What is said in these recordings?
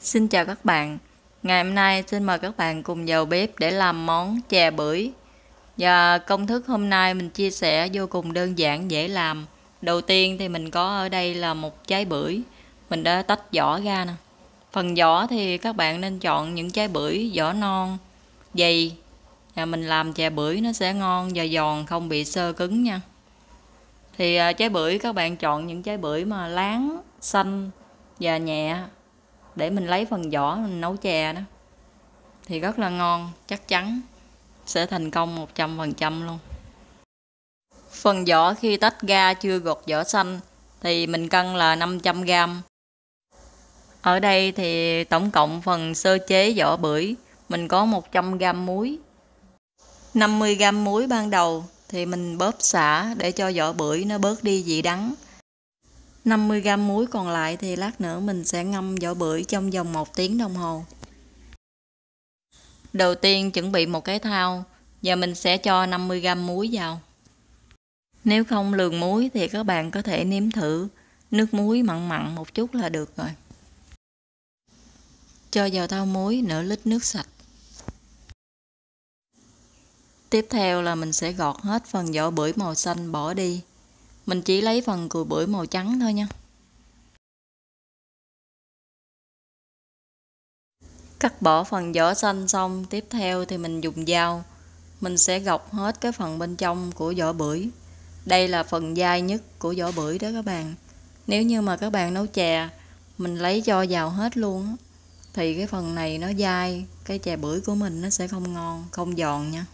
Xin chào các bạn Ngày hôm nay xin mời các bạn cùng vào bếp để làm món chè bưởi Và công thức hôm nay mình chia sẻ vô cùng đơn giản dễ làm Đầu tiên thì mình có ở đây là một trái bưởi Mình đã tách vỏ ra nè Phần vỏ thì các bạn nên chọn những trái bưởi vỏ non dày và mình làm chè bưởi nó sẽ ngon và giòn không bị sơ cứng nha thì à, trái bưởi các bạn chọn những trái bưởi mà láng xanh và nhẹ để mình lấy phần vỏ mình nấu chè đó thì rất là ngon chắc chắn sẽ thành công 100% luôn phần vỏ khi tách ra chưa gọt vỏ xanh thì mình cân là 500g ở đây thì tổng cộng phần sơ chế vỏ bưởi mình có 100g muối 50g muối ban đầu thì mình bóp xả để cho vỏ bưởi nó bớt đi vị đắng 50g muối còn lại thì lát nữa mình sẽ ngâm vỏ bưởi trong vòng 1 tiếng đồng hồ. Đầu tiên chuẩn bị một cái thau và mình sẽ cho 50g muối vào. Nếu không lường muối thì các bạn có thể nếm thử nước muối mặn mặn một chút là được rồi. Cho vào thau muối nửa lít nước sạch. Tiếp theo là mình sẽ gọt hết phần vỏ bưởi màu xanh bỏ đi mình chỉ lấy phần cùi bưởi màu trắng thôi nha cắt bỏ phần vỏ xanh xong tiếp theo thì mình dùng dao mình sẽ gọc hết cái phần bên trong của vỏ bưởi đây là phần dai nhất của vỏ bưởi đó các bạn nếu như mà các bạn nấu chè mình lấy cho vào hết luôn thì cái phần này nó dai cái chè bưởi của mình nó sẽ không ngon không giòn nha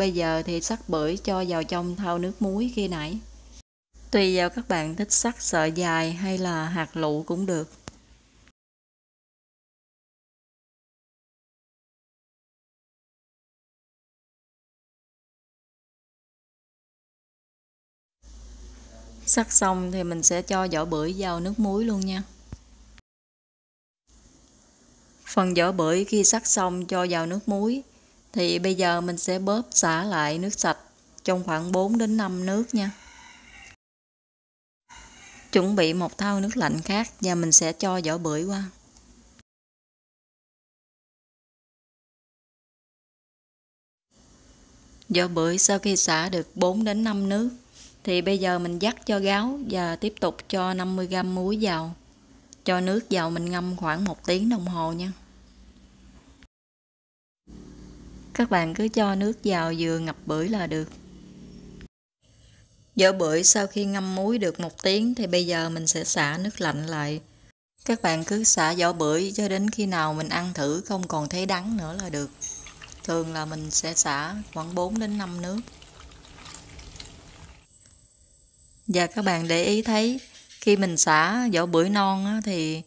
Bây giờ thì sắc bưởi cho vào trong thau nước muối khi nãy. Tùy vào các bạn thích sắc sợi dài hay là hạt lụ cũng được. Sắc xong thì mình sẽ cho vỏ bưởi vào nước muối luôn nha. Phần vỏ bưởi khi sắc xong cho vào nước muối thì bây giờ mình sẽ bóp xả lại nước sạch trong khoảng 4 đến 5 nước nha chuẩn bị một thau nước lạnh khác và mình sẽ cho vỏ bưởi qua vỏ bưởi sau khi xả được 4 đến 5 nước thì bây giờ mình dắt cho gáo và tiếp tục cho 50g muối vào cho nước vào mình ngâm khoảng 1 tiếng đồng hồ nha các bạn cứ cho nước vào vừa ngập bưởi là được. Vỏ bưởi sau khi ngâm muối được một tiếng thì bây giờ mình sẽ xả nước lạnh lại. Các bạn cứ xả vỏ bưởi cho đến khi nào mình ăn thử không còn thấy đắng nữa là được. Thường là mình sẽ xả khoảng 4 đến 5 nước. Và các bạn để ý thấy khi mình xả vỏ bưởi non á, thì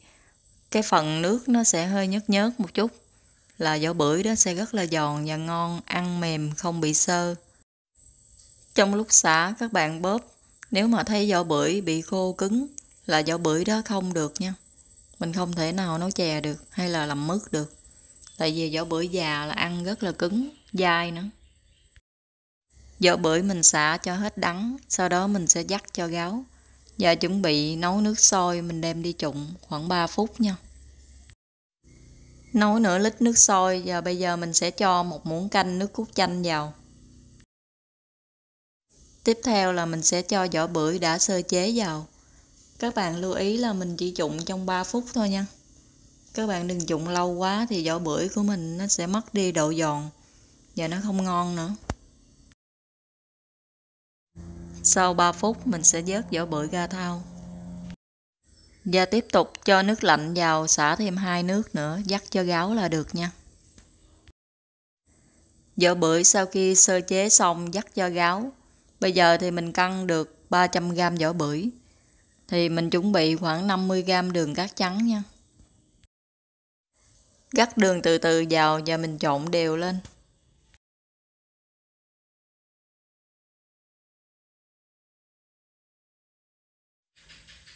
cái phần nước nó sẽ hơi nhớt nhớt một chút là vỏ bưởi đó sẽ rất là giòn và ngon, ăn mềm không bị sơ. Trong lúc xả các bạn bóp, nếu mà thấy vỏ bưởi bị khô cứng là vỏ bưởi đó không được nha. Mình không thể nào nấu chè được hay là làm mứt được. Tại vì vỏ bưởi già là ăn rất là cứng, dai nữa. Vỏ bưởi mình xả cho hết đắng, sau đó mình sẽ dắt cho gáo. Và chuẩn bị nấu nước sôi mình đem đi trụng khoảng 3 phút nha. Nấu nửa lít nước sôi và bây giờ mình sẽ cho một muỗng canh nước cốt chanh vào. Tiếp theo là mình sẽ cho vỏ bưởi đã sơ chế vào. Các bạn lưu ý là mình chỉ trụng trong 3 phút thôi nha. Các bạn đừng trụng lâu quá thì vỏ bưởi của mình nó sẽ mất đi độ giòn và nó không ngon nữa. Sau 3 phút mình sẽ vớt vỏ bưởi ra thau. Và tiếp tục cho nước lạnh vào xả thêm hai nước nữa, dắt cho gáo là được nha. Vỏ bưởi sau khi sơ chế xong dắt cho gáo. Bây giờ thì mình cân được 300g vỏ bưởi. Thì mình chuẩn bị khoảng 50g đường cát trắng nha. Gắt đường từ từ vào và mình trộn đều lên.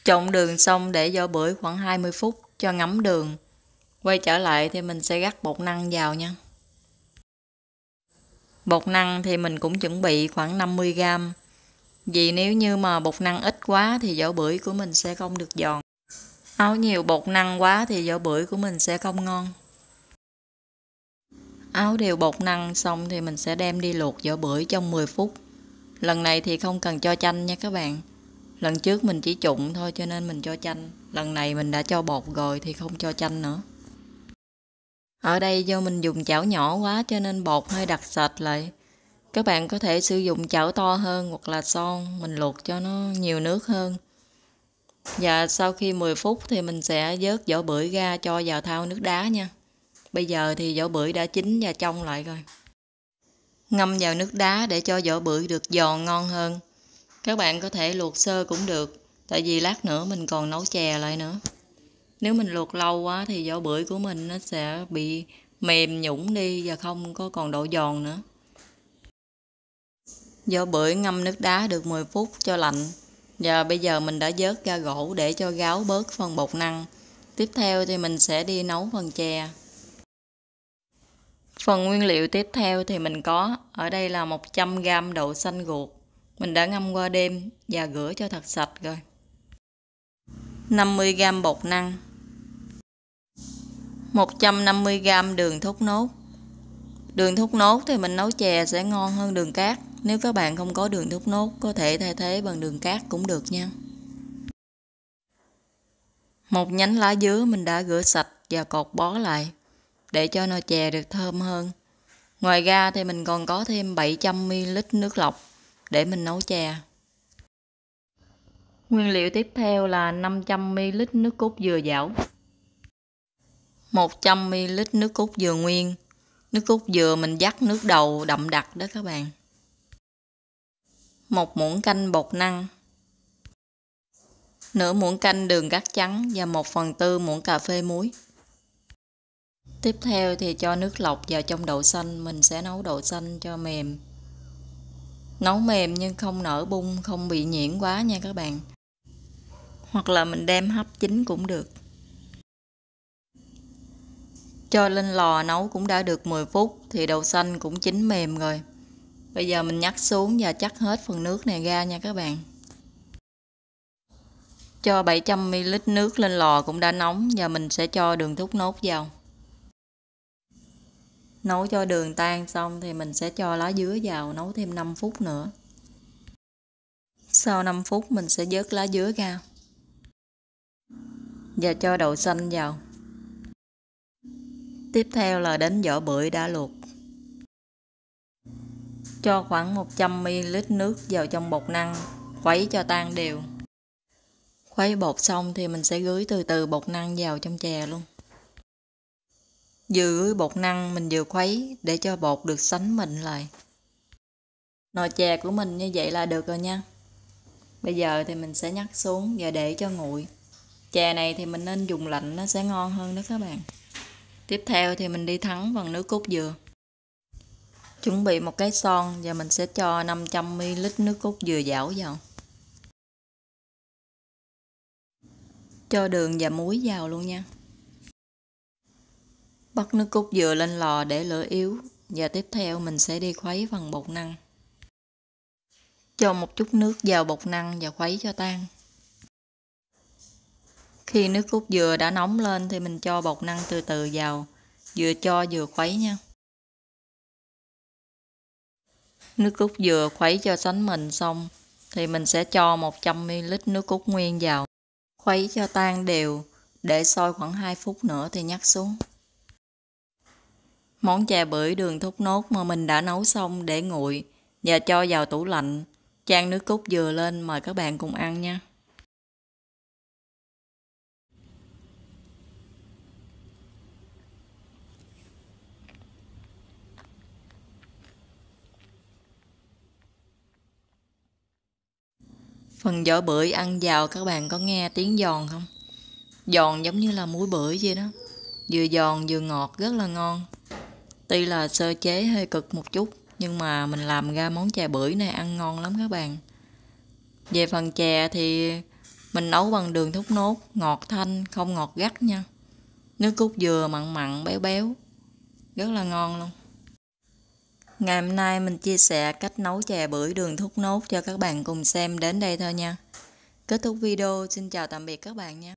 Trộn đường xong để vỏ bưởi khoảng 20 phút cho ngấm đường. Quay trở lại thì mình sẽ gắt bột năng vào nha. Bột năng thì mình cũng chuẩn bị khoảng 50 g. Vì nếu như mà bột năng ít quá thì vỏ bưởi của mình sẽ không được giòn. áo nhiều bột năng quá thì vỏ bưởi của mình sẽ không ngon. Áo đều bột năng xong thì mình sẽ đem đi luộc vỏ bưởi trong 10 phút. Lần này thì không cần cho chanh nha các bạn lần trước mình chỉ trụng thôi cho nên mình cho chanh lần này mình đã cho bột rồi thì không cho chanh nữa ở đây do mình dùng chảo nhỏ quá cho nên bột hơi đặc sệt lại các bạn có thể sử dụng chảo to hơn hoặc là son mình luộc cho nó nhiều nước hơn và sau khi 10 phút thì mình sẽ vớt vỏ bưởi ra cho vào thau nước đá nha bây giờ thì vỏ bưởi đã chín và trong lại rồi ngâm vào nước đá để cho vỏ bưởi được giòn ngon hơn các bạn có thể luộc sơ cũng được, tại vì lát nữa mình còn nấu chè lại nữa. Nếu mình luộc lâu quá thì vỏ bưởi của mình nó sẽ bị mềm nhũng đi và không có còn độ giòn nữa. Vỏ bưởi ngâm nước đá được 10 phút cho lạnh. Và bây giờ mình đã vớt ra gỗ để cho gáo bớt phần bột năng. Tiếp theo thì mình sẽ đi nấu phần chè. Phần nguyên liệu tiếp theo thì mình có, ở đây là 100g đậu xanh ruột, mình đã ngâm qua đêm và rửa cho thật sạch rồi. 50g bột năng 150g đường thốt nốt Đường thốt nốt thì mình nấu chè sẽ ngon hơn đường cát Nếu các bạn không có đường thốt nốt có thể thay thế bằng đường cát cũng được nha Một nhánh lá dứa mình đã rửa sạch và cột bó lại Để cho nồi chè được thơm hơn Ngoài ra thì mình còn có thêm 700ml nước lọc để mình nấu chè. Nguyên liệu tiếp theo là 500ml nước cốt dừa dảo 100ml nước cốt dừa nguyên Nước cốt dừa mình dắt nước đầu đậm đặc đó các bạn một muỗng canh bột năng nửa muỗng canh đường cát trắng và 1 phần tư muỗng cà phê muối Tiếp theo thì cho nước lọc vào trong đậu xanh Mình sẽ nấu đậu xanh cho mềm nấu mềm nhưng không nở bung không bị nhuyễn quá nha các bạn hoặc là mình đem hấp chín cũng được cho lên lò nấu cũng đã được 10 phút thì đậu xanh cũng chín mềm rồi bây giờ mình nhắc xuống và chắc hết phần nước này ra nha các bạn cho 700ml nước lên lò cũng đã nóng và mình sẽ cho đường thốt nốt vào nấu cho đường tan xong thì mình sẽ cho lá dứa vào nấu thêm 5 phút nữa sau 5 phút mình sẽ vớt lá dứa ra và cho đậu xanh vào tiếp theo là đến vỏ bưởi đã luộc cho khoảng 100ml nước vào trong bột năng khuấy cho tan đều khuấy bột xong thì mình sẽ gửi từ từ bột năng vào trong chè luôn Giữ bột năng mình vừa khuấy để cho bột được sánh mịn lại. Nồi chè của mình như vậy là được rồi nha. Bây giờ thì mình sẽ nhắc xuống và để cho nguội. Chè này thì mình nên dùng lạnh nó sẽ ngon hơn đó các bạn. Tiếp theo thì mình đi thắng bằng nước cốt dừa. Chuẩn bị một cái son và mình sẽ cho 500ml nước cốt dừa dảo vào. Cho đường và muối vào luôn nha. Bắt nước cốt dừa lên lò để lửa yếu và tiếp theo mình sẽ đi khuấy phần bột năng. Cho một chút nước vào bột năng và khuấy cho tan. Khi nước cốt dừa đã nóng lên thì mình cho bột năng từ từ vào, vừa cho vừa khuấy nha. Nước cốt dừa khuấy cho sánh mình xong thì mình sẽ cho 100ml nước cốt nguyên vào. Khuấy cho tan đều, để sôi khoảng 2 phút nữa thì nhắc xuống. Món chè bưởi đường thốt nốt mà mình đã nấu xong để nguội và cho vào tủ lạnh. Chan nước cốt dừa lên mời các bạn cùng ăn nha. Phần vỏ bưởi ăn vào các bạn có nghe tiếng giòn không? Giòn giống như là muối bưởi vậy đó. Vừa giòn vừa ngọt rất là ngon. Tuy là sơ chế hơi cực một chút nhưng mà mình làm ra món chè bưởi này ăn ngon lắm các bạn. Về phần chè thì mình nấu bằng đường thốt nốt, ngọt thanh, không ngọt gắt nha. Nước cốt dừa mặn mặn béo béo, rất là ngon luôn. Ngày hôm nay mình chia sẻ cách nấu chè bưởi đường thốt nốt cho các bạn cùng xem đến đây thôi nha. Kết thúc video, xin chào tạm biệt các bạn nha.